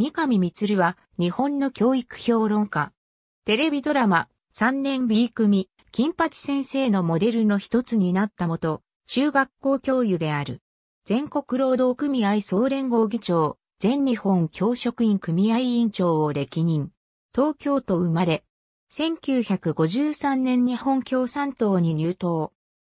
三上光は日本の教育評論家。テレビドラマ3年 B 組金八先生のモデルの一つになったもと、中学校教諭である。全国労働組合総連合議長、全日本教職員組合委員長を歴任。東京都生まれ。1953年日本共産党に入党。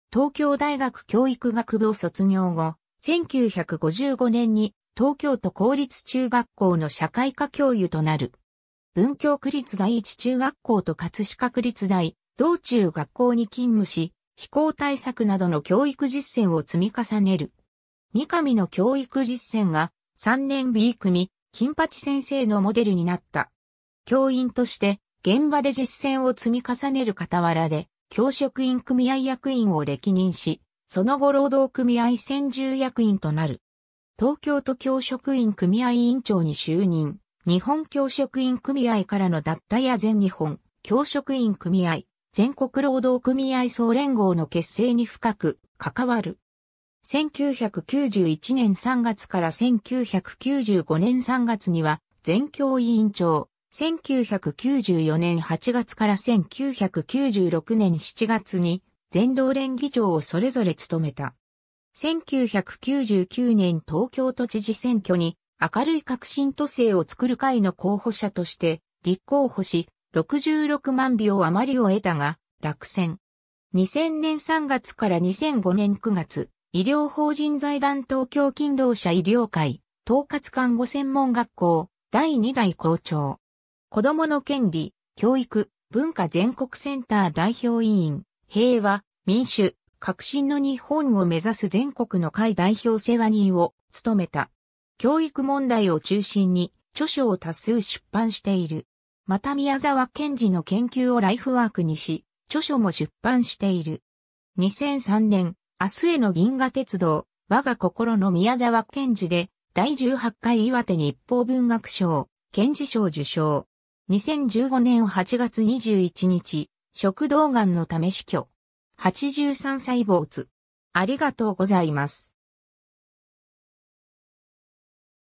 東京大学教育学部を卒業後、1955年に東京都公立中学校の社会科教諭となる。文京区立第一中学校と葛飾区立大、道中学校に勤務し、飛行対策などの教育実践を積み重ねる。三上の教育実践が3年 B 組、金八先生のモデルになった。教員として現場で実践を積み重ねる傍らで、教職員組合役員を歴任し、その後労働組合専従役員となる。東京都教職員組合委員長に就任、日本教職員組合からの脱退や全日本教職員組合、全国労働組合総連合の結成に深く関わる。1991年3月から1995年3月には全教委員長、1994年8月から1996年7月に全道連議長をそれぞれ務めた。1999年東京都知事選挙に明るい革新都政を作る会の候補者として立候補し66万票余りを得たが落選。2000年3月から2005年9月、医療法人財団東京勤労者医療会、統括看護専門学校、第2代校長。子供の権利、教育、文化全国センター代表委員、平和、民主、革新の日本を目指す全国の会代表世話人を務めた。教育問題を中心に著書を多数出版している。また宮沢賢治の研究をライフワークにし、著書も出版している。2003年、明日への銀河鉄道、我が心の宮沢賢治で、第18回岩手日報文学賞、賢治賞受賞。2015年8月21日、食道がんのため死去。83歳坊主。ありがとうございます。